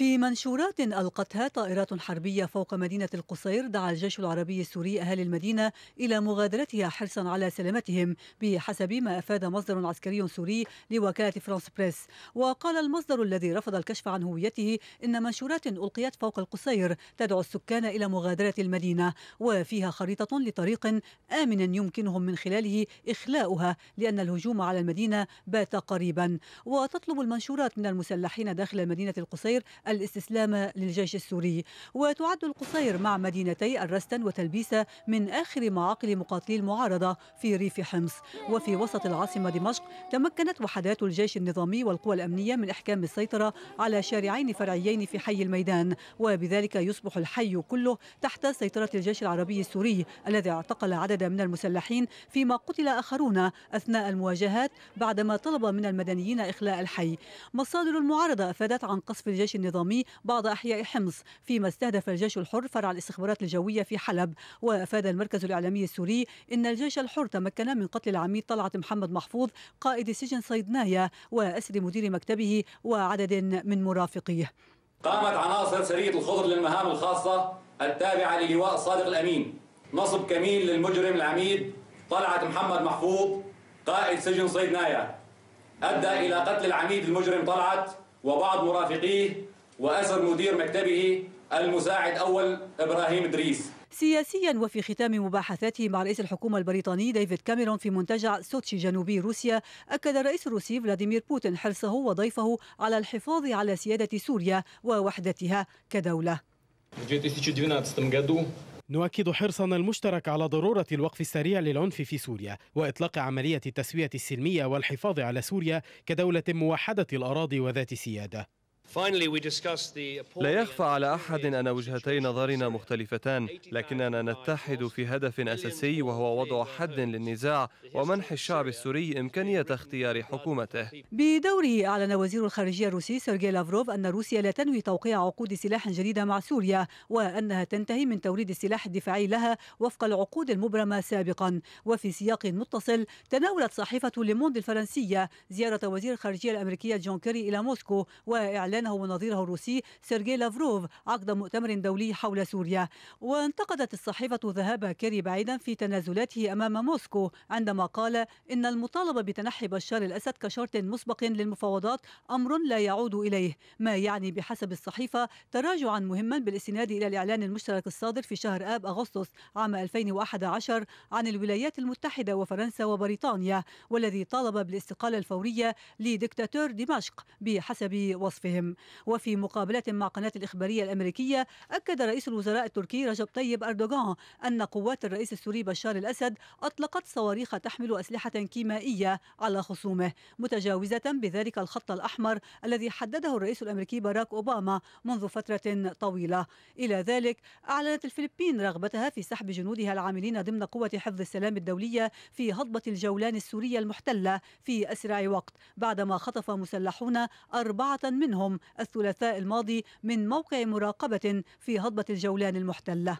في منشورات ألقتها طائرات حربية فوق مدينة القصير دعا الجيش العربي السوري أهالي المدينة إلى مغادرتها حرصا على سلامتهم بحسب ما أفاد مصدر عسكري سوري لوكالة فرانس بريس وقال المصدر الذي رفض الكشف عن هويته إن منشورات ألقيت فوق القصير تدعو السكان إلى مغادرة المدينة وفيها خريطة لطريق آمن يمكنهم من خلاله إخلاؤها لأن الهجوم على المدينة بات قريبا وتطلب المنشورات من المسلحين داخل مدينة القصير الاستسلام للجيش السوري وتعد القصير مع مدينتي الرستن وتلبيسة من آخر معاقل مقاتلي المعارضة في ريف حمص وفي وسط العاصمة دمشق تمكنت وحدات الجيش النظامي والقوى الأمنية من إحكام السيطرة على شارعين فرعيين في حي الميدان وبذلك يصبح الحي كله تحت سيطرة الجيش العربي السوري الذي اعتقل عددا من المسلحين فيما قتل آخرون أثناء المواجهات بعدما طلب من المدنيين إخلاء الحي مصادر المعارضة أفادت عن قصف الجيش النظامي النظامي بعض أحياء حمص فيما استهدف الجيش الحر فرع الاستخبارات الجوية في حلب وأفاد المركز الإعلامي السوري إن الجيش الحر تمكن من قتل العميد طلعت محمد محفوظ قائد سجن صيدنايا وأسر مدير مكتبه وعدد من مرافقيه قامت عناصر سرية الخضر للمهام الخاصة التابعة للواء صادق الأمين نصب كمين للمجرم العميد طلعت محمد محفوظ قائد سجن صيدنايا أدى إلى قتل العميد المجرم طلعت وبعض مرافقيه وأسر مدير مكتبه المساعد أول إبراهيم إدريس سياسيا وفي ختام مباحثاته مع رئيس الحكومة البريطاني ديفيد كاميرون في منتجع سوتشي جنوبي روسيا أكد الرئيس الروسي فلاديمير بوتين حرصه وضيفه على الحفاظ على سيادة سوريا ووحدتها كدولة نؤكد حرصنا المشترك على ضرورة الوقف السريع للعنف في سوريا وإطلاق عملية التسوية السلمية والحفاظ على سوريا كدولة موحدة الأراضي وذات سيادة لا يخفى على احد ان وجهتي نظرنا مختلفتان لكننا نتحد في هدف اساسي وهو وضع حد للنزاع ومنح الشعب السوري امكانيه اختيار حكومته بدوره اعلن وزير الخارجيه الروسي سيرجي لافروف ان روسيا لا تنوي توقيع عقود سلاح جديده مع سوريا وانها تنتهي من توريد السلاح الدفاعي لها وفق العقود المبرمه سابقا وفي سياق متصل تناولت صحيفه ليموند الفرنسيه زياره وزير الخارجيه الامريكيه جون كيري الى موسكو واعلان بينه ونظيره الروسي سيرجي لافروف عقد مؤتمر دولي حول سوريا وانتقدت الصحيفة ذهاب كيري بعيدا في تنازلاته أمام موسكو عندما قال إن المطالبة بتنحي بشار الأسد كشرط مسبق للمفاوضات أمر لا يعود إليه ما يعني بحسب الصحيفة تراجعا مهما بالاستناد إلى الإعلان المشترك الصادر في شهر آب أغسطس عام 2011 عن الولايات المتحدة وفرنسا وبريطانيا والذي طالب بالاستقالة الفورية لدكتاتور دمشق بحسب وصفهم وفي مقابلة مع قناة الإخبارية الأمريكية أكد رئيس الوزراء التركي رجب طيب أردوغان أن قوات الرئيس السوري بشار الأسد أطلقت صواريخ تحمل أسلحة كيمائية على خصومه متجاوزة بذلك الخط الأحمر الذي حدده الرئيس الأمريكي باراك أوباما منذ فترة طويلة إلى ذلك أعلنت الفلبين رغبتها في سحب جنودها العاملين ضمن قوة حفظ السلام الدولية في هضبة الجولان السورية المحتلة في أسرع وقت بعدما خطف مسلحون أربعة منهم الثلاثاء الماضي من موقع مراقبة في هضبة الجولان المحتلة